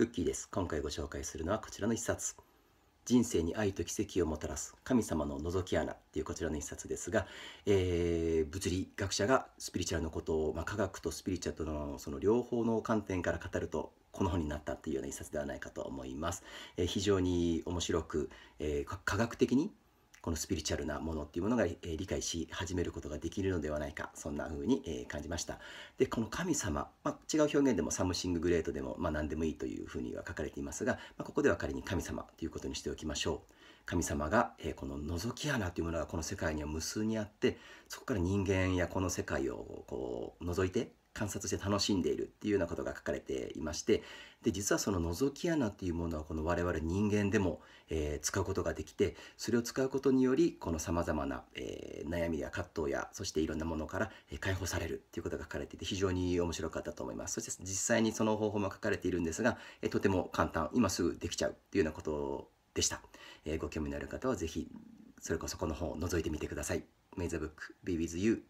クッキーです。今回ご紹介するのはこちらの一冊。人生に愛と奇跡をもたらす神様の覗き穴っていうこちらの一冊ですが、えー、物理学者がスピリチュアルのことを、まあ、科学とスピリチュアルとのその両方の観点から語るとこの本になったっていうような一冊ではないかと思います。えー、非常に面白く、えー、科学的にこのスピリチュアルなものっていうものが、え理解し始めることができるのではないかそんな風に、え感じましたでこの神様、まあ、違う表現でもサムシンググレートでも、まあ、何でもいいという風には書かれていますが、まあ、ここでは仮に神様ということにしておきましょう神様が、えこの覗き穴というものがこの世界には無数にあってそこから人間やこの世界をこう覗いて観察して楽しんでいるっていうようなことが書かれていましてで実はその覗き穴っていうものはこの我々人間でも、えー、使うことができてそれを使うことによりこのさまざまな、えー、悩みや葛藤やそしていろんなものから、えー、解放されるっていうことが書かれていて非常に面白かったと思いますそして実際にその方法も書かれているんですが、えとても簡単今すぐできちゃうっていうようなことでした、えご興味のある方は是非それこそこの本を覗いてみてください。メイザブック Be With You